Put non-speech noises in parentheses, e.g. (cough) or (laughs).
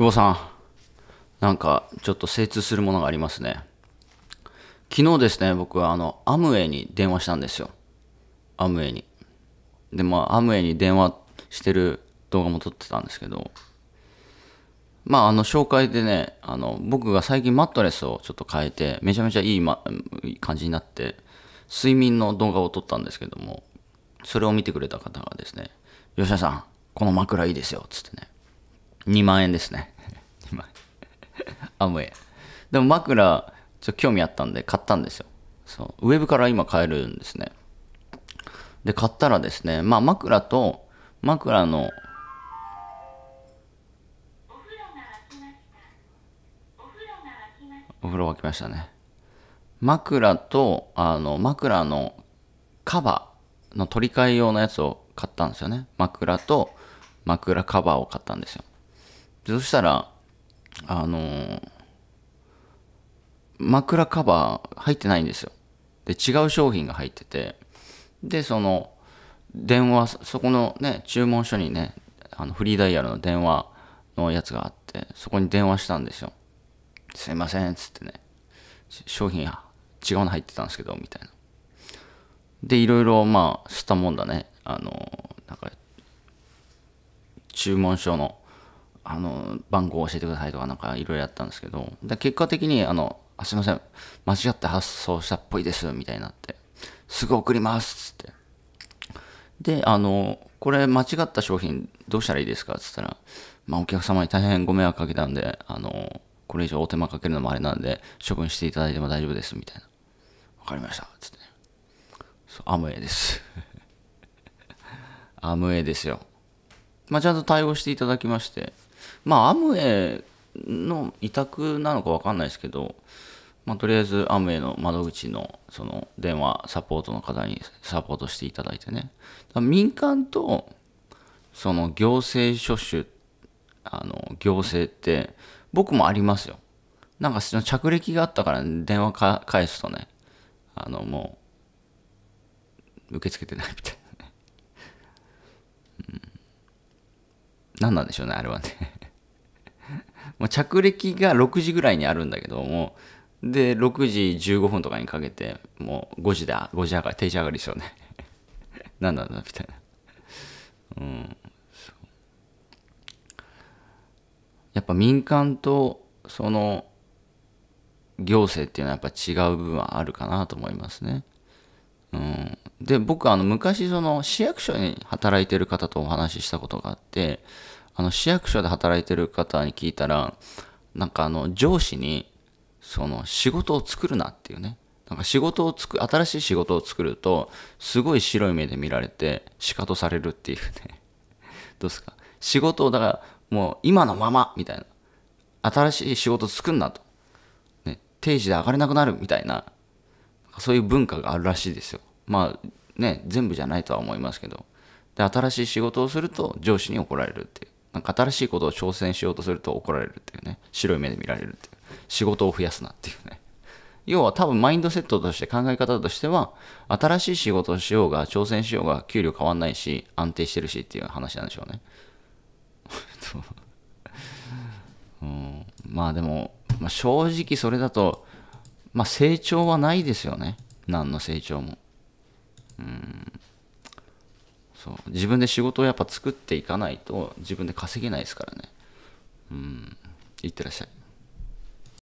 久保さん、なんかちょっと精通するものがありますね。昨日ですね、僕はあの、アムウェイに電話したんですよ。アムウェイに。で、まあ、アムウェイに電話してる動画も撮ってたんですけど、まあ、あの、紹介でね、あの、僕が最近マットレスをちょっと変えて、めちゃめちゃいい、ま、いい感じになって、睡眠の動画を撮ったんですけども、それを見てくれた方がですね、吉田さん、この枕いいですよ、つってね。2万円ですね。(laughs) アムウェイでも枕ちょ興味あったんで買ったんですよそうウェブから今買えるんですねで買ったらですねまあ枕と枕のお風呂沸きましたね枕とあの枕のカバーの取り替え用のやつを買ったんですよね枕と枕カバーを買ったんですよそしたらあの枕カバー入ってないんですよで違う商品が入っててでその電話そこのね注文書にねあのフリーダイヤルの電話のやつがあってそこに電話したんですよ「すいません」っつってね商品違うの入ってたんですけどみたいなでいろいろまあ吸ったもんだねあのなんか注文書のあの番号を教えてくださいとかなんかいろいろやったんですけどで結果的にあのあすいません間違って発送したっぽいですみたいになってすぐ送りますっつってであのこれ間違った商品どうしたらいいですかっつったら、まあ、お客様に大変ご迷惑かけたんであのこれ以上お手間かけるのもあれなんで処分していただいても大丈夫ですみたいなわかりましたっつってアムウェイです (laughs) アムウェイですよまあ、ちゃんと対応していただきまして、まあ、アムウェイの委託なのか分かんないですけど、まあ、とりあえずアムウェイの窓口のその電話サポートの方にサポートしていただいてね民間とその行政書士あの行政って僕もありますよなんかその着歴があったから電話か返すとねあのもう受け付けてないみたいなね、うん、何なんでしょうねあれはねまあ、着陸が6時ぐらいにあるんだけども、で、6時15分とかにかけて、もう5時だ、5時上がり、定時上がりですよね。(laughs) なんだなんだ、みたいな。うん。やっぱ民間と、その、行政っていうのはやっぱ違う部分はあるかなと思いますね。うん、で僕あの昔その市役所に働いてる方とお話ししたことがあってあの、市役所で働いてる方に聞いたら、なんかあの、上司に、その、仕事を作るなっていうね。なんか仕事をつく、新しい仕事を作ると、すごい白い目で見られて、仕方されるっていうね。(laughs) どうですか仕事を、だから、もう今のままみたいな。新しい仕事作んなと。ね、定時で上がれなくなるみたいな。そういう文化があるらしいですよ。まあ、ね、全部じゃないとは思いますけど。で、新しい仕事をすると上司に怒られるっていう。なんか新しいことを挑戦しようとすると怒られるっていうね、白い目で見られるっていう、仕事を増やすなっていうね。要は多分マインドセットとして考え方としては、新しい仕事をしようが、挑戦しようが、給料変わんないし、安定してるしっていう話なんでしょうね。(laughs) うん、まあでも、まあ、正直それだと、まあ成長はないですよね。何の成長も。うんそう自分で仕事をやっぱ作っていかないと自分で稼げないですからねうんいってらっしゃい